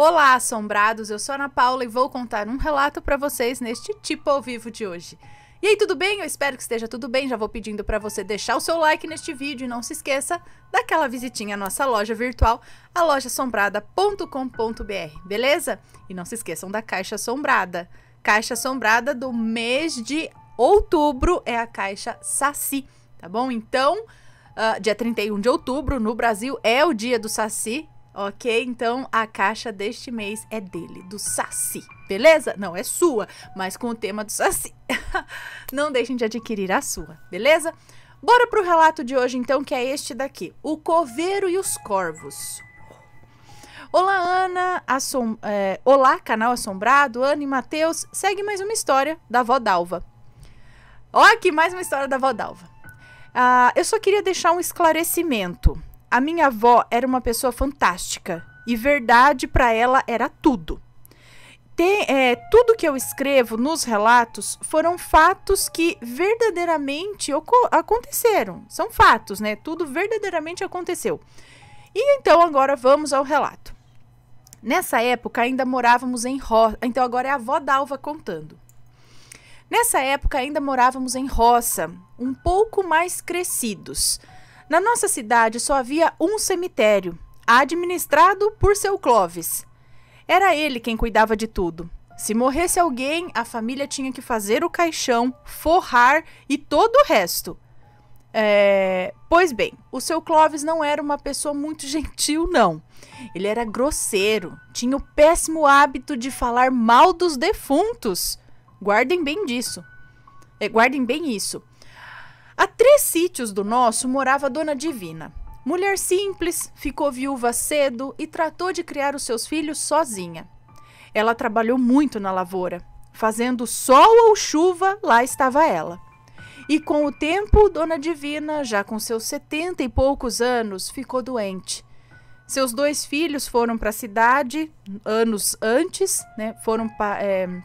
Olá, assombrados! Eu sou a Ana Paula e vou contar um relato para vocês neste Tipo ao Vivo de hoje. E aí, tudo bem? Eu espero que esteja tudo bem. Já vou pedindo para você deixar o seu like neste vídeo e não se esqueça daquela visitinha à nossa loja virtual, a lojasombrada.com.br, beleza? E não se esqueçam da Caixa Assombrada. Caixa Assombrada do mês de outubro é a Caixa Saci, tá bom? Então, uh, dia 31 de outubro no Brasil é o dia do Saci, ok? Então a caixa deste mês é dele, do Saci, beleza? Não é sua, mas com o tema do Saci. Não deixem de adquirir a sua, beleza? Bora pro relato de hoje então, que é este daqui: O Coveiro e os Corvos. Olá, Ana. Assom é, Olá, canal Assombrado. Ana e Matheus. Segue mais uma história da vó Dalva. Ó, aqui mais uma história da vó Dalva. Ah, eu só queria deixar um esclarecimento. A minha avó era uma pessoa fantástica e verdade para ela era tudo. Tem, é, tudo que eu escrevo nos relatos foram fatos que verdadeiramente aconteceram. São fatos, né? Tudo verdadeiramente aconteceu. E então agora vamos ao relato. Nessa época ainda morávamos em roça. Então agora é a avó Dalva contando. Nessa época ainda morávamos em roça, um pouco mais crescidos. Na nossa cidade só havia um cemitério, administrado por seu Clovis. Era ele quem cuidava de tudo. Se morresse alguém, a família tinha que fazer o caixão, forrar e todo o resto. É... Pois bem, o seu Clovis não era uma pessoa muito gentil, não. Ele era grosseiro, tinha o péssimo hábito de falar mal dos defuntos. Guardem bem disso. É, guardem bem isso. A três sítios do nosso morava a dona Divina. Mulher simples, ficou viúva cedo e tratou de criar os seus filhos sozinha. Ela trabalhou muito na lavoura. Fazendo sol ou chuva, lá estava ela. E com o tempo, Dona Divina, já com seus setenta e poucos anos, ficou doente. Seus dois filhos foram para a cidade anos antes, né? Foram pra, é... Eh,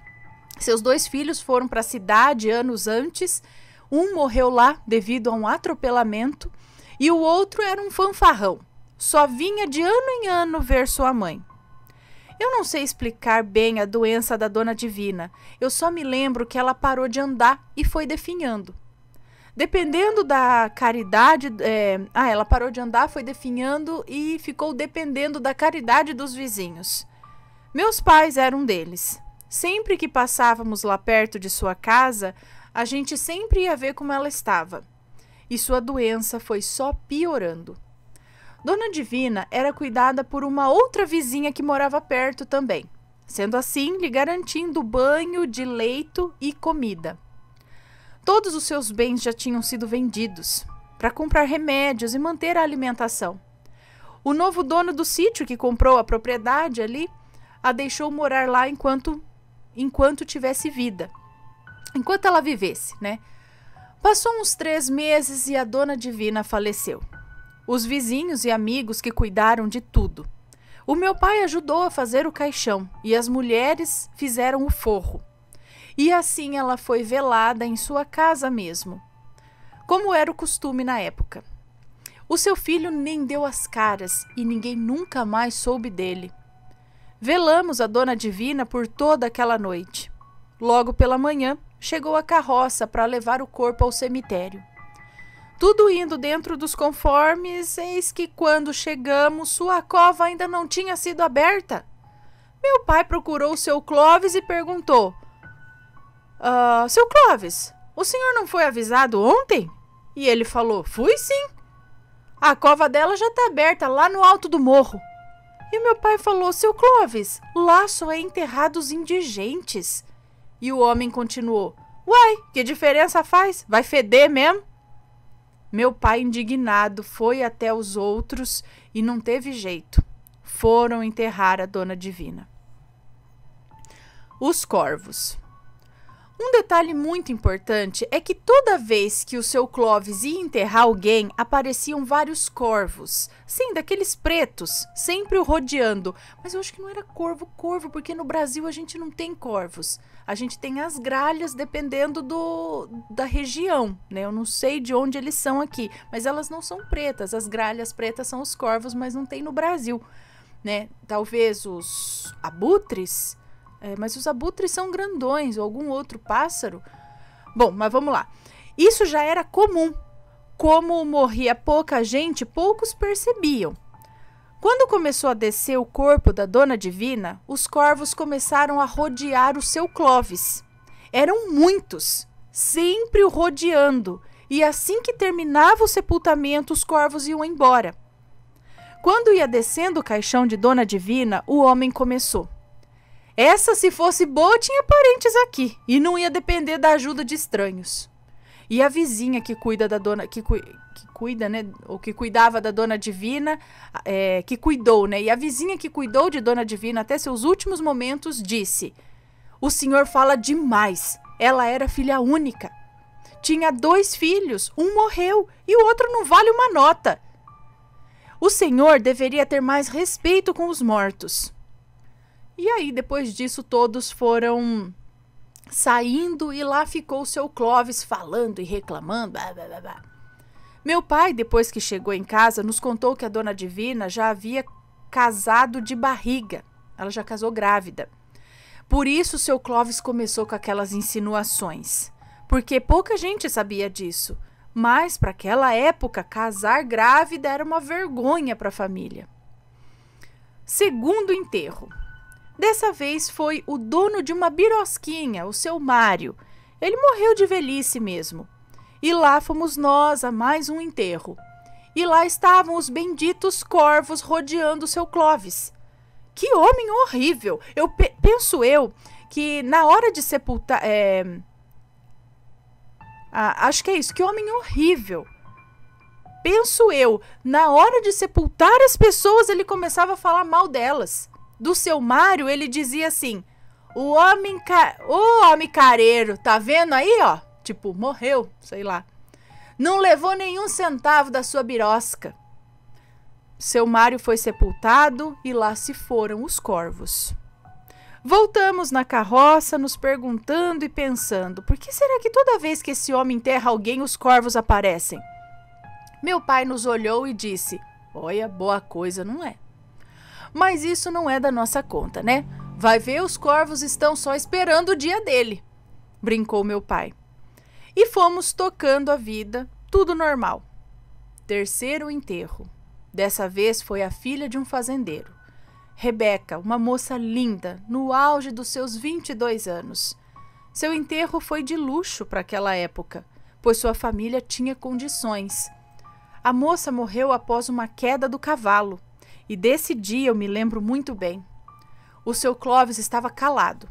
seus dois filhos foram para a cidade anos antes um morreu lá devido a um atropelamento e o outro era um fanfarrão. Só vinha de ano em ano ver sua mãe. Eu não sei explicar bem a doença da dona Divina. Eu só me lembro que ela parou de andar e foi definhando. Dependendo da caridade. É... Ah, ela parou de andar, foi definhando e ficou dependendo da caridade dos vizinhos. Meus pais eram deles. Sempre que passávamos lá perto de sua casa, a gente sempre ia ver como ela estava. E sua doença foi só piorando. Dona Divina era cuidada por uma outra vizinha que morava perto também, sendo assim lhe garantindo banho de leito e comida. Todos os seus bens já tinham sido vendidos para comprar remédios e manter a alimentação. O novo dono do sítio que comprou a propriedade ali a deixou morar lá enquanto enquanto tivesse vida enquanto ela vivesse, né? Passou uns três meses e a dona divina faleceu. Os vizinhos e amigos que cuidaram de tudo. O meu pai ajudou a fazer o caixão e as mulheres fizeram o forro. E assim ela foi velada em sua casa mesmo, como era o costume na época. O seu filho nem deu as caras e ninguém nunca mais soube dele. Velamos a Dona Divina por toda aquela noite. Logo pela manhã, chegou a carroça para levar o corpo ao cemitério. Tudo indo dentro dos conformes, eis que quando chegamos, sua cova ainda não tinha sido aberta. Meu pai procurou o seu Clóvis e perguntou: ah, Seu Clóvis, o senhor não foi avisado ontem? E ele falou: Fui sim. A cova dela já está aberta lá no alto do morro. E meu pai falou: Seu Clóvis, lá só é enterrados indigentes. E o homem continuou: Uai, que diferença faz? Vai feder mesmo? Meu pai, indignado, foi até os outros e não teve jeito. Foram enterrar a dona divina. Os corvos. Um detalhe muito importante é que toda vez que o seu Clovis ia enterrar alguém, apareciam vários corvos. Sim, daqueles pretos, sempre o rodeando. Mas eu acho que não era corvo, corvo, porque no Brasil a gente não tem corvos. A gente tem as gralhas dependendo do, da região, né? Eu não sei de onde eles são aqui, mas elas não são pretas. As gralhas pretas são os corvos, mas não tem no Brasil, né? Talvez os abutres é, mas os abutres são grandões, ou algum outro pássaro. Bom, mas vamos lá. Isso já era comum. Como morria pouca gente, poucos percebiam. Quando começou a descer o corpo da dona divina, os corvos começaram a rodear o seu Clovis. Eram muitos, sempre o rodeando, e assim que terminava o sepultamento, os corvos iam embora. Quando ia descendo o caixão de Dona Divina, o homem começou: essa, se fosse boa, tinha parentes aqui e não ia depender da ajuda de estranhos. E a vizinha que cuida da dona. Que, cu, que cuida, né? Ou que cuidava da dona divina, é, que cuidou, né? E a vizinha que cuidou de dona divina até seus últimos momentos disse: O senhor fala demais. Ela era filha única. Tinha dois filhos, um morreu e o outro não vale uma nota. O senhor deveria ter mais respeito com os mortos. E aí, depois disso, todos foram saindo e lá ficou o seu Clóvis falando e reclamando. Blá, blá, blá. Meu pai, depois que chegou em casa, nos contou que a dona Divina já havia casado de barriga. Ela já casou grávida. Por isso, seu Clóvis começou com aquelas insinuações. Porque pouca gente sabia disso. Mas, para aquela época, casar grávida era uma vergonha para a família. Segundo enterro. Dessa vez foi o dono de uma birosquinha, o seu Mário. Ele morreu de velhice mesmo. E lá fomos nós a mais um enterro. E lá estavam os benditos corvos rodeando o seu Clóvis. Que homem horrível! Eu pe penso eu que na hora de sepultar. É... Ah, acho que é isso. Que homem horrível! Penso eu, na hora de sepultar as pessoas, ele começava a falar mal delas do seu Mário, ele dizia assim: "O homem, ca... o homem careiro, tá vendo aí, ó? Tipo, morreu, sei lá. Não levou nenhum centavo da sua birosca." Seu Mário foi sepultado e lá se foram os corvos. Voltamos na carroça, nos perguntando e pensando: por que será que toda vez que esse homem enterra alguém, os corvos aparecem? Meu pai nos olhou e disse: Olha, boa coisa, não é? Mas isso não é da nossa conta, né? Vai ver, os corvos estão só esperando o dia dele, brincou meu pai. E fomos tocando a vida, tudo normal. Terceiro enterro. Dessa vez foi a filha de um fazendeiro. Rebeca, uma moça linda, no auge dos seus 22 anos. Seu enterro foi de luxo para aquela época, pois sua família tinha condições. A moça morreu após uma queda do cavalo. E desse dia eu me lembro muito bem. O seu Clóvis estava calado.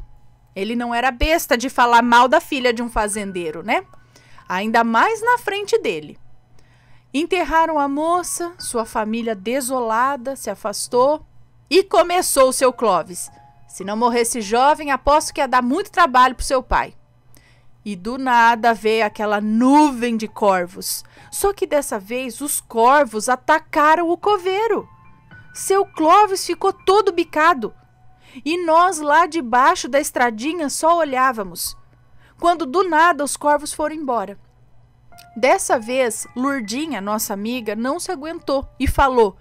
Ele não era besta de falar mal da filha de um fazendeiro, né? Ainda mais na frente dele. Enterraram a moça, sua família desolada se afastou e começou o seu Clóvis. Se não morresse jovem, aposto que ia dar muito trabalho pro seu pai. E do nada veio aquela nuvem de corvos. Só que dessa vez os corvos atacaram o coveiro. Seu Clóvis ficou todo bicado. E nós lá debaixo da estradinha só olhávamos. Quando do nada os corvos foram embora. Dessa vez, Lurdinha, nossa amiga, não se aguentou e falou: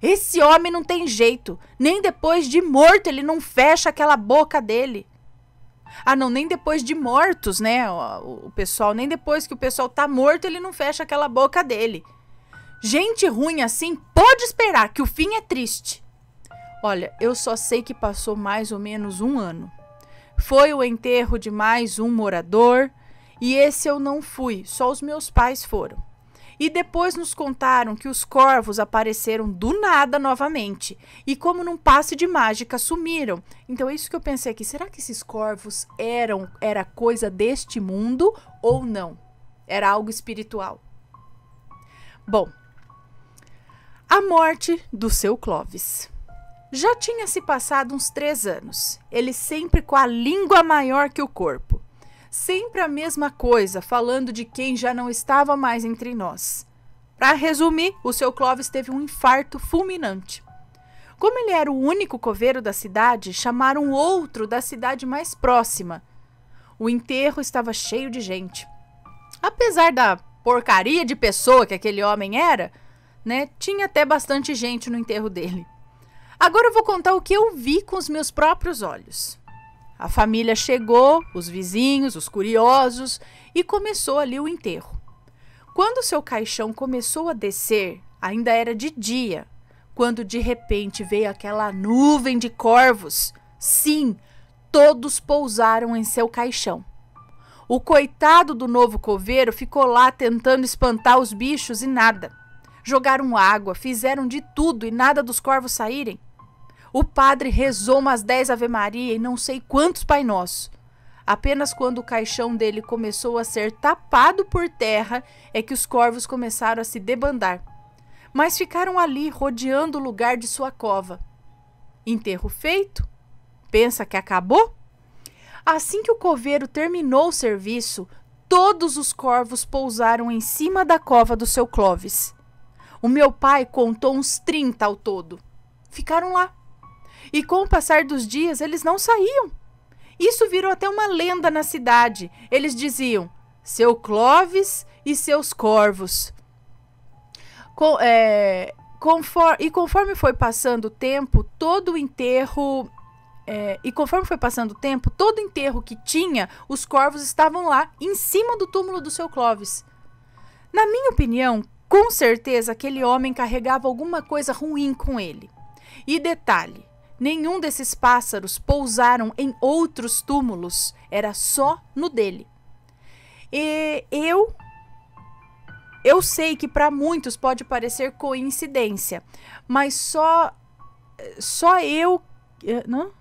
Esse homem não tem jeito, nem depois de morto ele não fecha aquela boca dele. Ah, não, nem depois de mortos, né? O, pessoal, nem depois que o pessoal tá morto, ele não fecha aquela boca dele. Gente ruim assim pode esperar que o fim é triste. Olha, eu só sei que passou mais ou menos um ano. Foi o enterro de mais um morador e esse eu não fui, só os meus pais foram. E depois nos contaram que os corvos apareceram do nada novamente e, como num passe de mágica, sumiram. Então é isso que eu pensei aqui: será que esses corvos eram era coisa deste mundo ou não? Era algo espiritual. Bom, a morte do seu Clovis. Já tinha se passado uns três anos, ele sempre com a língua maior que o corpo. Sempre a mesma coisa, falando de quem já não estava mais entre nós. Para resumir, o seu Clovis teve um infarto fulminante. Como ele era o único coveiro da cidade, chamaram outro da cidade mais próxima. O enterro estava cheio de gente. Apesar da porcaria de pessoa que aquele homem era, né? Tinha até bastante gente no enterro dele. Agora eu vou contar o que eu vi com os meus próprios olhos. A família chegou, os vizinhos, os curiosos, e começou ali o enterro. Quando seu caixão começou a descer, ainda era de dia, quando de repente veio aquela nuvem de corvos. Sim, todos pousaram em seu caixão. O coitado do novo coveiro ficou lá tentando espantar os bichos e nada. Jogaram água, fizeram de tudo e nada dos corvos saírem. O padre rezou umas dez Ave Maria e não sei quantos Pai Nosso. Apenas quando o caixão dele começou a ser tapado por terra é que os corvos começaram a se debandar. Mas ficaram ali rodeando o lugar de sua cova. Enterro feito? Pensa que acabou? Assim que o coveiro terminou o serviço, todos os corvos pousaram em cima da cova do seu Clovis. O meu pai contou uns 30 ao todo. Ficaram lá. E com o passar dos dias, eles não saíam. Isso virou até uma lenda na cidade. Eles diziam: seu Clovis e seus corvos. Com, é, conforme, e conforme foi passando o tempo, todo o enterro. É, e conforme foi passando o tempo, todo o enterro que tinha, os corvos estavam lá, em cima do túmulo do seu Clovis. Na minha opinião, com certeza aquele homem carregava alguma coisa ruim com ele. E detalhe: nenhum desses pássaros pousaram em outros túmulos, era só no dele. E eu eu sei que para muitos pode parecer coincidência, mas só só eu não eh,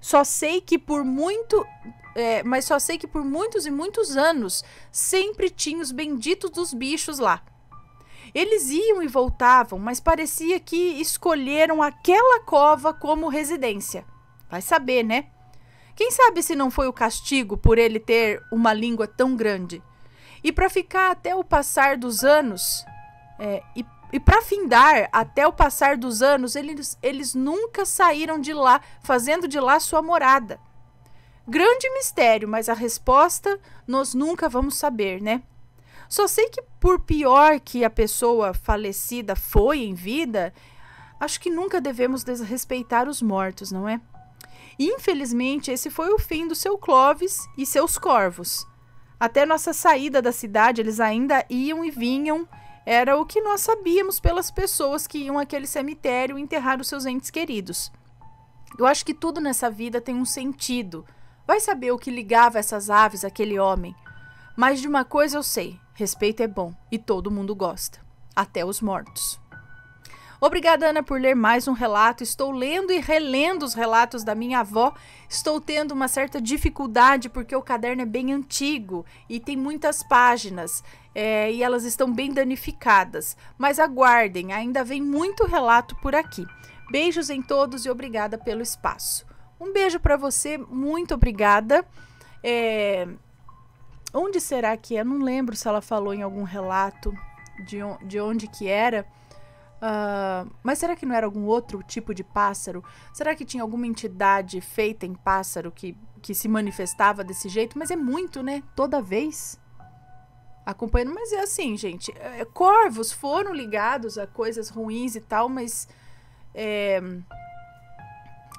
só sei que por muito. É, mas só sei que por muitos e muitos anos sempre tinha os benditos dos bichos lá. Eles iam e voltavam, mas parecia que escolheram aquela cova como residência. Vai saber, né? Quem sabe se não foi o castigo por ele ter uma língua tão grande? E para ficar até o passar dos anos, é, e e para findar, até o passar dos anos, eles, eles nunca saíram de lá, fazendo de lá sua morada. Grande mistério, mas a resposta nós nunca vamos saber, né? Só sei que por pior que a pessoa falecida foi em vida, acho que nunca devemos desrespeitar os mortos, não é? Infelizmente, esse foi o fim do seu Clovis e seus corvos. Até nossa saída da cidade, eles ainda iam e vinham era o que nós sabíamos pelas pessoas que iam àquele cemitério enterrar os seus entes queridos. Eu acho que tudo nessa vida tem um sentido. Vai saber o que ligava essas aves àquele homem. Mas de uma coisa eu sei: respeito é bom e todo mundo gosta, até os mortos. Obrigada, Ana, por ler mais um relato. Estou lendo e relendo os relatos da minha avó. Estou tendo uma certa dificuldade porque o caderno é bem antigo e tem muitas páginas. É, e elas estão bem danificadas. Mas aguardem, ainda vem muito relato por aqui. Beijos em todos e obrigada pelo espaço. Um beijo para você, muito obrigada. É, onde será que é? Não lembro se ela falou em algum relato de, de onde que era. Uh, mas será que não era algum outro tipo de pássaro? Será que tinha alguma entidade feita em pássaro que, que se manifestava desse jeito? Mas é muito, né? Toda vez. Acompanhando. Mas é assim, gente. É, é, corvos foram ligados a coisas ruins e tal, mas. É,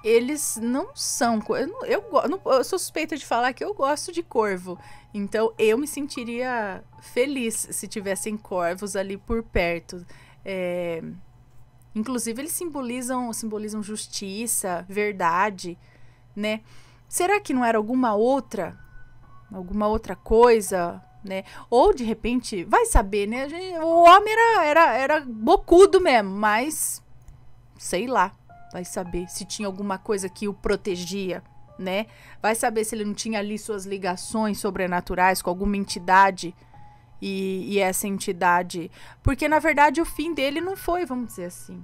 eles não são. Eu, eu, eu sou suspeita de falar que eu gosto de corvo. Então eu me sentiria feliz se tivessem corvos ali por perto. É, inclusive, eles simbolizam, simbolizam justiça, verdade, né? Será que não era alguma outra, alguma outra coisa, né? Ou de repente, vai saber, né? Gente, o homem era, era, era bocudo mesmo, mas sei lá, vai saber se tinha alguma coisa que o protegia, né? Vai saber se ele não tinha ali suas ligações sobrenaturais com alguma entidade, e, e essa entidade. Porque, na verdade, o fim dele não foi, vamos dizer assim.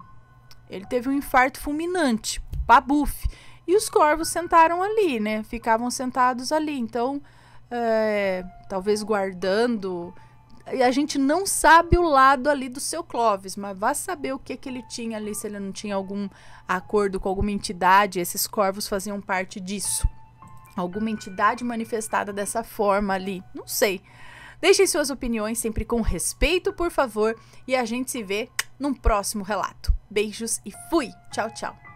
Ele teve um infarto fulminante, babuf. E os corvos sentaram ali, né? Ficavam sentados ali. Então, é, talvez guardando. E a gente não sabe o lado ali do seu Clóvis, mas vá saber o que, que ele tinha ali, se ele não tinha algum acordo com alguma entidade. Esses corvos faziam parte disso. Alguma entidade manifestada dessa forma ali. Não sei. Deixem suas opiniões sempre com respeito, por favor, e a gente se vê num próximo relato. Beijos e fui! Tchau, tchau!